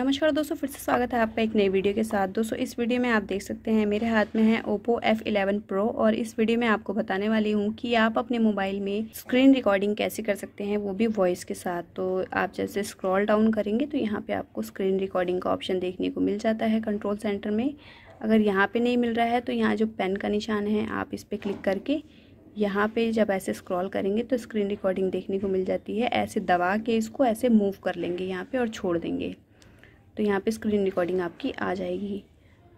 नमस्कार दोस्तों फिर से स्वागत है आपका एक नई वीडियो के साथ दोस्तों इस वीडियो में आप देख सकते हैं मेरे हाथ में है ओप्पो F11 Pro और इस वीडियो में आपको बताने वाली हूँ कि आप अपने मोबाइल में स्क्रीन रिकॉर्डिंग कैसे कर सकते हैं वो भी वॉइस के साथ तो आप जैसे स्क्रॉल डाउन करेंगे तो यहाँ पे आपको स्क्रीन रिकॉर्डिंग का ऑप्शन देखने को मिल जाता है कंट्रोल सेंटर में अगर यहाँ पर नहीं मिल रहा है तो यहाँ जो पेन का निशान है आप इस पर क्लिक करके यहाँ पे जब ऐसे स्क्रॉल करेंगे तो स्क्रीन रिकॉर्डिंग देखने को मिल जाती है ऐसे दबा के इसको ऐसे मूव कर लेंगे यहाँ पे और छोड़ देंगे तो यहाँ पे स्क्रीन रिकॉर्डिंग आपकी आ जाएगी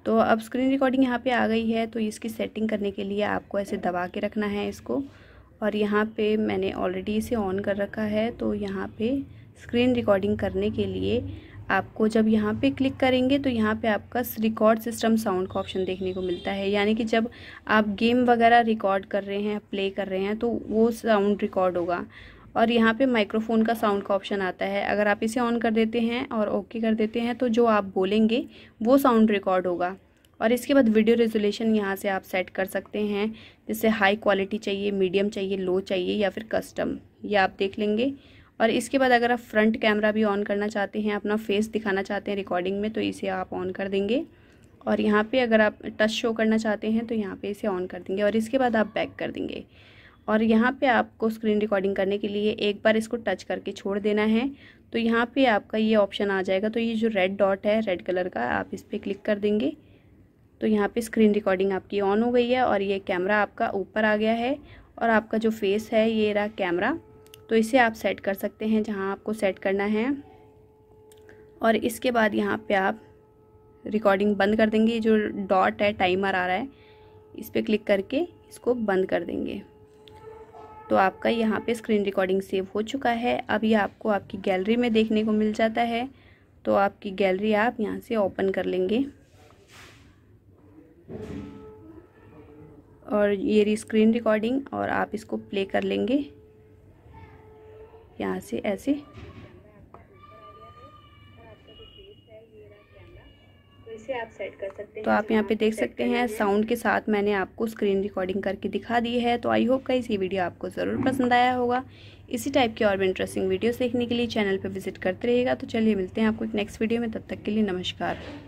तो अब स्क्रीन रिकॉर्डिंग यहाँ पे आ गई है तो इसकी सेटिंग करने के लिए आपको ऐसे दबा के रखना है इसको और यहाँ पे मैंने ऑलरेडी इसे ऑन कर रखा है तो यहाँ पे स्क्रीन रिकॉर्डिंग करने के लिए आपको जब यहाँ पे क्लिक करेंगे तो यहाँ पे आपका रिकॉर्ड सिस्टम साउंड का ऑप्शन देखने को मिलता है यानी कि जब आप गेम वगैरह रिकॉर्ड कर रहे हैं प्ले कर रहे हैं तो वो साउंड रिकॉर्ड होगा और यहाँ पे माइक्रोफोन का साउंड का ऑप्शन आता है अगर आप इसे ऑन कर देते हैं और ओके कर देते हैं तो जो आप बोलेंगे वो साउंड रिकॉर्ड होगा और इसके बाद वीडियो रेजोल्यूशन यहाँ से आप सेट कर सकते हैं जैसे हाई क्वालिटी चाहिए मीडियम चाहिए लो चाहिए या फिर कस्टम ये आप देख लेंगे और इसके बाद अगर आप फ्रंट कैमरा भी ऑन करना चाहते हैं अपना फेस दिखाना चाहते हैं रिकॉर्डिंग में तो इसे आप ऑन कर देंगे और यहाँ पे अगर आप टच शो करना चाहते हैं तो यहाँ पे इसे ऑन कर देंगे और इसके बाद आप बैक कर देंगे और यहाँ पे आपको स्क्रीन रिकॉर्डिंग करने के लिए एक बार इसको टच करके छोड़ देना है तो यहाँ पे आपका ये ऑप्शन आ जाएगा तो ये जो रेड डॉट है रेड कलर का आप इस पर क्लिक कर देंगे तो यहाँ पे स्क्रीन रिकॉर्डिंग आपकी ऑन हो गई है और ये कैमरा आपका ऊपर आ गया है और आपका जो फेस है ये रहा कैमरा तो इसे आप सेट कर सकते हैं जहाँ आपको सेट करना है और इसके बाद यहाँ पर आप रिकॉर्डिंग बंद कर देंगे जो डॉट है टाइमर आ रहा है इस पर क्लिक करके इसको बंद कर देंगे तो आपका यहाँ पे स्क्रीन रिकॉर्डिंग सेव हो चुका है अब ये आपको आपकी गैलरी में देखने को मिल जाता है तो आपकी गैलरी आप यहाँ से ओपन कर लेंगे और ये रही स्क्रीन रिकॉर्डिंग और आप इसको प्ले कर लेंगे यहाँ से ऐसे आप तो आप यहाँ पे देख सकते हैं साउंड के साथ मैंने आपको स्क्रीन रिकॉर्डिंग करके दिखा दी है तो आई होप का इस वीडियो आपको ज़रूर पसंद आया होगा इसी टाइप की और भी इंटरेस्टिंग वीडियोस देखने के लिए चैनल पर विजिट करते रहेगा तो चलिए मिलते हैं आपको एक नेक्स्ट वीडियो में तब तक के लिए नमस्कार